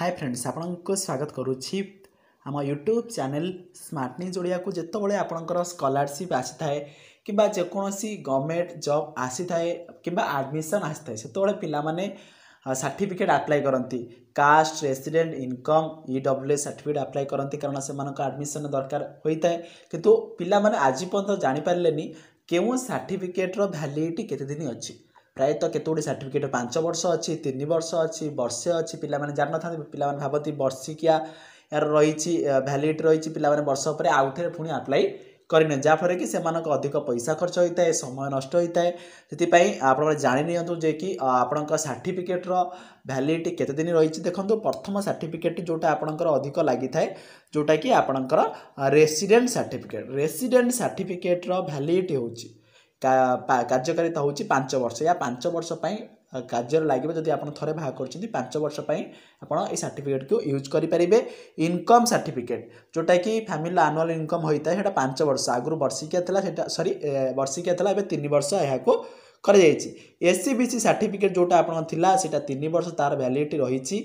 ହାଏ friends ଆପଣଙ୍କୁ ସ୍ୱାଗତ କରୁଛି ଆମ ୟୁଟ୍ୟୁବ୍ ଚ୍ୟାନେଲ୍ ସ୍ମାର୍ଟ ନ୍ୟୁଜ୍ ଓଡ଼ିଆକୁ ଯେତେବେଳେ ଆପଣଙ୍କର ସ୍କଲାରସିପ୍ ଆସିଥାଏ କିମ୍ବା ଯେକୌଣସି ଗଭର୍ଣ୍ଣମେଣ୍ଟ ଜବ୍ ଆସିଥାଏ କିମ୍ବା ଆଡ଼ମିସନ୍ ଆସିଥାଏ ସେତେବେଳେ ପିଲାମାନେ ସାର୍ଟିଫିକେଟ୍ ଆପ୍ଲାଏ କରନ୍ତି caste resident income E W S certificate apply କରନ୍ତି କାରଣ ସେମାନଙ୍କ ଆଡ଼ମିସନ୍ ଦରକାର ହୋଇଥାଏ କିନ୍ତୁ ପିଲାମାନେ ଆଜି ପର୍ଯ୍ୟନ୍ତ ଜାଣିପାରିଲେନି କେଉଁ ସାର୍ଟିଫିକେଟ୍ର ଭ୍ୟାଲିଡ଼ିଟି କେତେଦିନ ଅଛି ପ୍ରାୟତଃ କେତେଗୁଡ଼ିଏ ସାର୍ଟିଫିକେଟ୍ ପାଞ୍ଚ ବର୍ଷ ଅଛି ତିନି ବର୍ଷ ଅଛି ବର୍ଷେ ଅଛି ପିଲାମାନେ ଜାଣିନଥାନ୍ତି ପିଲାମାନେ ଭାବନ୍ତି ବର୍ଷିକିଆ ଏହାର ରହିଛି ଭ୍ୟାଲିଡ୍ ରହିଛି ପିଲାମାନେ ବର୍ଷ ପରେ ଆଉଥରେ ପୁଣି ଆପ୍ଲାଏ କରିନେ ଯାହାଫଳରେ କି ସେମାନଙ୍କ ଅଧିକ ପଇସା ଖର୍ଚ୍ଚ ହୋଇଥାଏ ସମୟ ନଷ୍ଟ ହୋଇଥାଏ ସେଥିପାଇଁ ଆପଣମାନେ ଜାଣିନିଅନ୍ତୁ ଯେ କି ଆପଣଙ୍କ ସାର୍ଟିଫିକେଟ୍ର ଭ୍ୟାଲିଡିଟି କେତେ ଦିନ ରହିଛି ଦେଖନ୍ତୁ ପ୍ରଥମ ସାର୍ଟିଫିକେଟ୍ଟି ଯେଉଁଟା ଆପଣଙ୍କର ଅଧିକ ଲାଗିଥାଏ ଯେଉଁଟାକି ଆପଣଙ୍କର ରେସିଡେଣ୍ଟ ସାର୍ଟିଫିକେଟ୍ ରେସିଡେଣ୍ଟ ସାର୍ଟିଫିକେଟ୍ର ଭ୍ୟାଲିଡିଟି ହେଉଛି କାର୍ଯ୍ୟକାରିତା ହେଉଛି ପାଞ୍ଚ ବର୍ଷ ଏହା ପାଞ୍ଚ ବର୍ଷ ପାଇଁ କାର୍ଯ୍ୟରେ ଲାଗିବ ଯଦି ଆପଣ ଥରେ ବାହା କରିଛନ୍ତି ପାଞ୍ଚ ବର୍ଷ ପାଇଁ ଆପଣ ଏଇ ସାର୍ଟିଫିକେଟ୍କୁ ୟୁଜ୍ କରିପାରିବେ ଇନକମ୍ ସାର୍ଟିଫିକେଟ୍ ଯେଉଁଟାକି ଫ୍ୟାମିଲିର ଆନୁଆଲ୍ ଇନକମ୍ ହୋଇଥାଏ ସେଇଟା ପାଞ୍ଚ ବର୍ଷ ଆଗରୁ ବର୍ଷିକିଆ ଥିଲା ସେଇଟା ସରି ବର୍ଷିକିଆ ଥିଲା ଏବେ ତିନି ବର୍ଷ ଏହାକୁ କରାଯାଇଛି S C B C certificate ଯେଉଁଟା ଆପଣଙ୍କ ଥିଲା ସେଇଟା ତିନି ବର୍ଷ ତା'ର ଭ୍ୟାଲିଡ଼ିଟି ରହିଛି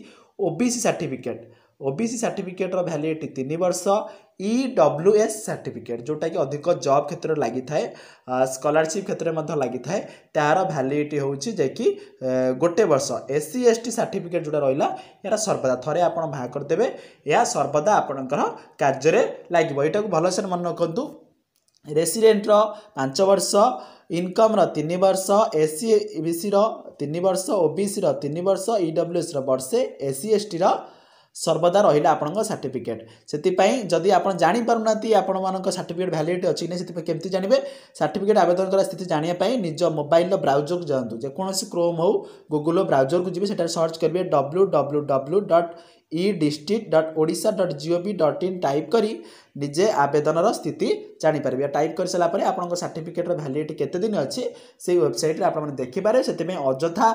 O B C certificate OBC ସାର୍ଟିଫିକେଟ୍ର ଭ୍ୟାଲିଡ଼ିଟି ତିନି ବର୍ଷ ଇ ଡବ୍ଲ୍ୟୁ ଏସ୍ ସାର୍ଟିଫିକେଟ୍ ଯେଉଁଟାକି ଅଧିକ ଜବ୍ କ୍ଷେତ୍ରରେ ଲାଗିଥାଏ ସ୍କଲାରସିପ୍ କ୍ଷେତ୍ରରେ ମଧ୍ୟ ଲାଗିଥାଏ ତାହାର ଭ୍ୟାଲିଡ଼ିଟି ହେଉଛି ଯାହାକି ଗୋଟେ ବର୍ଷ S C S T certificate ଯେଉଁଟା ରହିଲା ଏଇଟା ସର୍ବଦା ଥରେ ଆପଣ ବାହାର କରିଦେବେ ଏହା ସର୍ବଦା ଆପଣଙ୍କର କାର୍ଯ୍ୟରେ ଲାଗିବ ଏଇଟାକୁ ଭଲସେ ମନେ ରଖନ୍ତୁ ରେସିଡେଣ୍ଟର ପାଞ୍ଚ ବର୍ଷ ଇନକମ୍ର ତିନି ବର୍ଷ ଏସ୍ ସି ବି ସିର ତିନି ବର୍ଷ ଓ ବି ସିର ତିନି ବର୍ଷ ଇଡବ୍ଲ୍ୟୁଏସ୍ର ବର୍ଷେ ଏସ୍ ସି ଏସ୍ ଟିର ସର୍ବଦା ରହିଲା ଆପଣଙ୍କ ସାର୍ଟିଫିକେଟ୍ ସେଥିପାଇଁ ଯଦି ଆପଣ ଜାଣିପାରୁନାହାନ୍ତି ଆପଣମାନଙ୍କ ସାର୍ଟିଫିକେଟ୍ ଭ୍ୟାଲିଡ଼ିଟି ଅଛି କି ନାହିଁ ସେଥିପାଇଁ କେମିତି ଜାଣିବେ ସାର୍ଟିଫିକେଟ୍ ଆବେଦନ ଦ୍ୱାରା ସ୍ଥିତି ଜାଣିବା ପାଇଁ ନିଜ ମୋବାଇଲର ବ୍ରାଉଜରକୁ ଯାଆନ୍ତୁ ଯେକୌଣସି କ୍ରୋମ୍ ହେଉ ଗୁଗୁଲ୍ର ବ୍ରାଉଜରକୁ ଯିବେ ସେଠାରେ ସର୍ଚ୍ଚ କରିବେ W W W dot e district dot Odisha dot gov dot in type କରି ନିଜେ ଆବେଦନର ସ୍ଥିତି ଜାଣିପାରିବେ ଟାଇପ୍ କରିସାରିଲା ପରେ ଆପଣଙ୍କ ସାର୍ଟିଫିକେଟ୍ର ଭ୍ୟାଲିଡ଼ିଟି କେତେ ଦିନ ଅଛି ସେଇ ୱେବସାଇଟ୍ରେ ଆପଣମାନେ ଦେଖିପାରିବେ ସେଥିପାଇଁ ଅଯଥା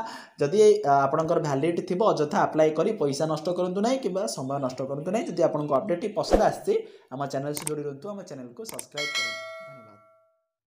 ଯଦି ଆପଣଙ୍କର ଭ୍ୟାଲିଡ଼ିଟି ଥିବ ଅଯଥା ଆପ୍ଲାଏ କରି ପଇସା ନଷ୍ଟ କରନ୍ତୁ ନାହିଁ କିମ୍ବା ସମୟ ନଷ୍ଟ କରନ୍ତୁ ନାହିଁ ଯଦି ଆପଣଙ୍କୁ ଅପଡ଼େଟ୍ଟି ପସନ୍ଦ ଆସିଛି ଆମ ଚ୍ୟାନେଲ୍ ସହ ଯୋଡ଼ି ରୁହନ୍ତୁ ଆମ ଚ୍ୟାନେଲ୍କୁ ସବସ୍କ୍ରାଇବ୍ କରନ୍ତୁ